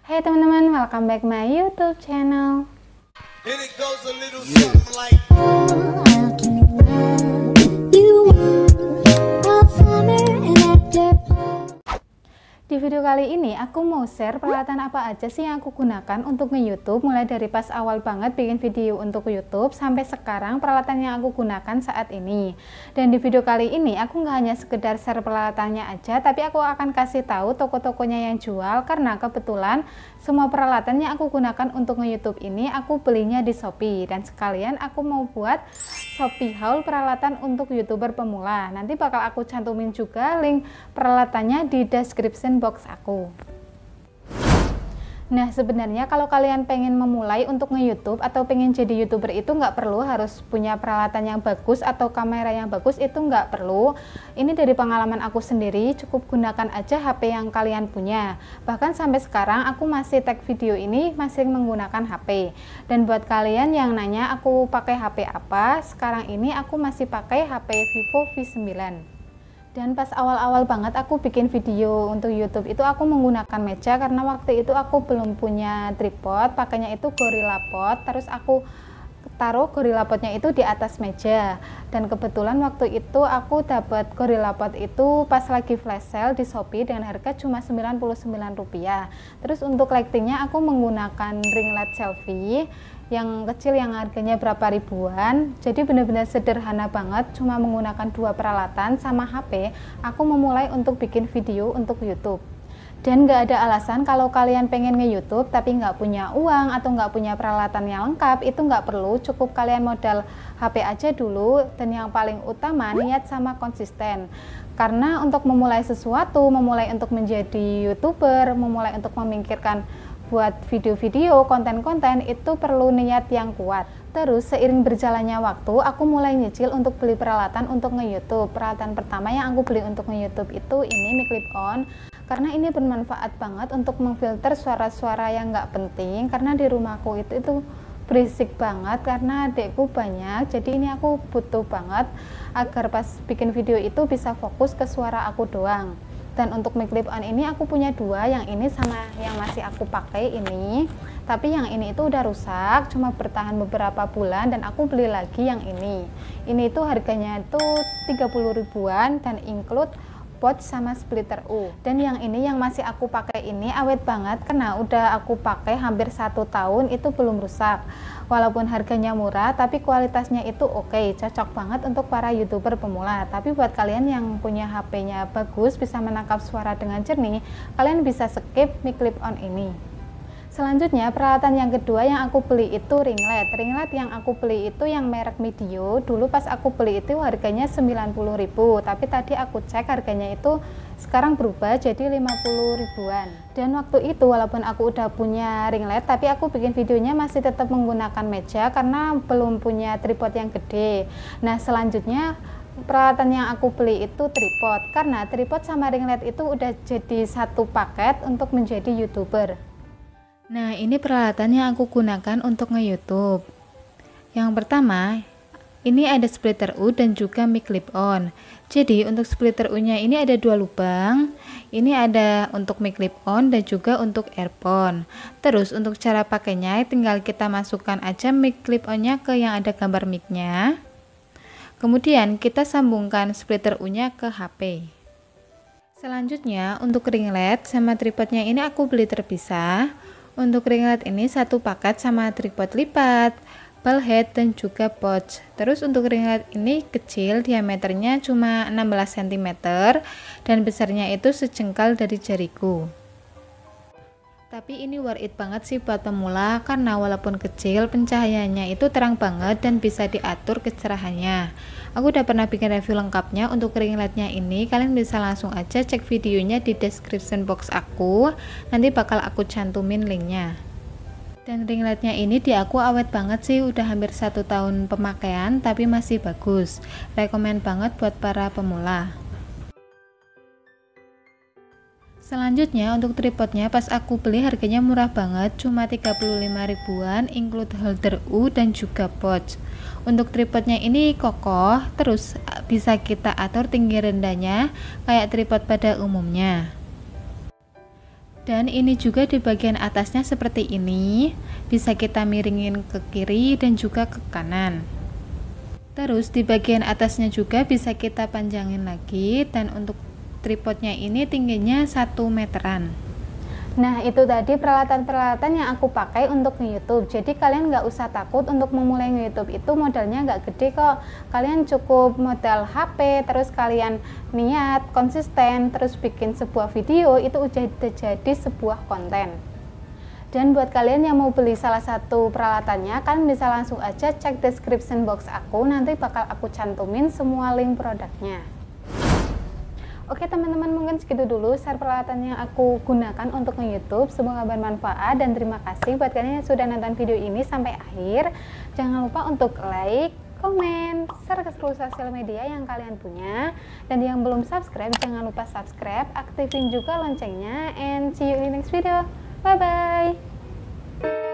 Hai hey, teman-teman, welcome back my YouTube channel. Here Di video kali ini aku mau share peralatan apa aja sih yang aku gunakan untuk nge-youtube mulai dari pas awal banget bikin video untuk youtube sampai sekarang peralatan yang aku gunakan saat ini dan di video kali ini aku nggak hanya sekedar share peralatannya aja tapi aku akan kasih tahu toko-tokonya yang jual karena kebetulan semua peralatan yang aku gunakan untuk nge-youtube ini aku belinya di Shopee dan sekalian aku mau buat Shopee haul peralatan untuk youtuber pemula. Nanti bakal aku cantumin juga link peralatannya di description box aku. Nah, sebenarnya kalau kalian pengen memulai untuk nge-YouTube atau pengen jadi YouTuber itu nggak perlu harus punya peralatan yang bagus atau kamera yang bagus itu nggak perlu. Ini dari pengalaman aku sendiri, cukup gunakan aja HP yang kalian punya. Bahkan sampai sekarang aku masih tag video ini masih menggunakan HP. Dan buat kalian yang nanya aku pakai HP apa, sekarang ini aku masih pakai HP Vivo V9. Dan pas awal-awal banget aku bikin video untuk YouTube itu aku menggunakan meja karena waktu itu aku belum punya tripod, pakainya itu Gorilla Pod, terus aku taruh gorilla potnya itu di atas meja dan kebetulan waktu itu aku dapat gorilla pot itu pas lagi flash sale di Shopee dengan harga cuma Rp99 terus untuk lightingnya aku menggunakan ring light selfie yang kecil yang harganya berapa ribuan jadi benar-benar sederhana banget cuma menggunakan dua peralatan sama HP aku memulai untuk bikin video untuk YouTube dan nggak ada alasan kalau kalian pengen nge-YouTube tapi nggak punya uang atau nggak punya peralatan yang lengkap, itu nggak perlu, cukup kalian modal HP aja dulu. Dan yang paling utama, niat sama konsisten. Karena untuk memulai sesuatu, memulai untuk menjadi YouTuber, memulai untuk memikirkan buat video-video, konten-konten, itu perlu niat yang kuat. Terus seiring berjalannya waktu, aku mulai nyicil untuk beli peralatan untuk nge-youtube. Peralatan pertama yang aku beli untuk nge-youtube itu ini mic clip on karena ini bermanfaat banget untuk memfilter suara-suara yang nggak penting karena di rumahku itu itu berisik banget karena adekku banyak jadi ini aku butuh banget agar pas bikin video itu bisa fokus ke suara aku doang dan untuk mic clip on ini aku punya dua yang ini sama yang masih aku pakai ini tapi yang ini itu udah rusak cuma bertahan beberapa bulan dan aku beli lagi yang ini ini itu harganya itu 30 ribuan dan include pot sama splitter U. Dan yang ini yang masih aku pakai ini awet banget karena udah aku pakai hampir satu tahun itu belum rusak. Walaupun harganya murah tapi kualitasnya itu oke, okay, cocok banget untuk para youtuber pemula. Tapi buat kalian yang punya HP-nya bagus bisa menangkap suara dengan jernih, kalian bisa skip mic clip on ini. Selanjutnya peralatan yang kedua yang aku beli itu ring light ring light yang aku beli itu yang merek Medio. Dulu pas aku beli itu harganya 90.000, tapi tadi aku cek harganya itu sekarang berubah jadi 50 ribuan. Dan waktu itu walaupun aku udah punya ring light tapi aku bikin videonya masih tetap menggunakan meja karena belum punya tripod yang gede. Nah, selanjutnya peralatan yang aku beli itu tripod karena tripod sama ring light itu udah jadi satu paket untuk menjadi youtuber Nah, ini peralatan yang aku gunakan untuk nge-youtube. Yang pertama, ini ada splitter U dan juga mic clip on. Jadi, untuk splitter U-nya ini ada dua lubang. Ini ada untuk mic clip on dan juga untuk earphone. Terus, untuk cara pakainya tinggal kita masukkan aja mic clip on-nya ke yang ada gambar mic-nya. Kemudian, kita sambungkan splitter U-nya ke HP. Selanjutnya, untuk ring ringlet sama tripodnya ini aku beli terpisah. Untuk ringlet ini satu paket sama tripod lipat, ball head dan juga pouch. Terus untuk ringlet ini kecil, diameternya cuma 16 cm dan besarnya itu sejengkal dari jariku. Tapi ini worth it banget sih buat pemula karena walaupun kecil pencahayaannya itu terang banget dan bisa diatur kecerahannya. Aku udah pernah bikin review lengkapnya untuk ring lightnya ini, kalian bisa langsung aja cek videonya di description box aku, nanti bakal aku cantumin linknya. Dan ring lightnya ini di aku awet banget sih, udah hampir satu tahun pemakaian tapi masih bagus. Rekomend banget buat para pemula. Selanjutnya untuk tripodnya pas aku beli harganya murah banget cuma 35 ribuan include holder U dan juga pouch. Untuk tripodnya ini kokoh terus eh, bisa kita atur tinggi rendahnya kayak tripod pada umumnya. Dan ini juga di bagian atasnya seperti ini, bisa kita miringin ke kiri dan juga ke kanan. Terus di bagian atasnya juga bisa kita panjangin lagi dan untuk Tripodnya ini tingginya 1 meteran. Nah, itu tadi peralatan-peralatan yang aku pakai untuk nge-YouTube. Jadi, kalian nggak usah takut untuk memulai nge-YouTube. Itu modalnya nggak gede kok. Kalian cukup modal HP, terus kalian niat, konsisten, terus bikin sebuah video, itu udah jadi sebuah konten. Dan buat kalian yang mau beli salah satu peralatannya, kan bisa langsung aja cek description box aku, nanti bakal aku cantumin semua link produknya. Oke teman-teman mungkin segitu dulu share peralatan yang aku gunakan untuk nge-youtube. Semoga bermanfaat dan terima kasih buat kalian yang sudah nonton video ini sampai akhir. Jangan lupa untuk like, komen, share ke seluruh sosial media yang kalian punya. Dan yang belum subscribe, jangan lupa subscribe, aktifin juga loncengnya, and see you in the next video. Bye-bye!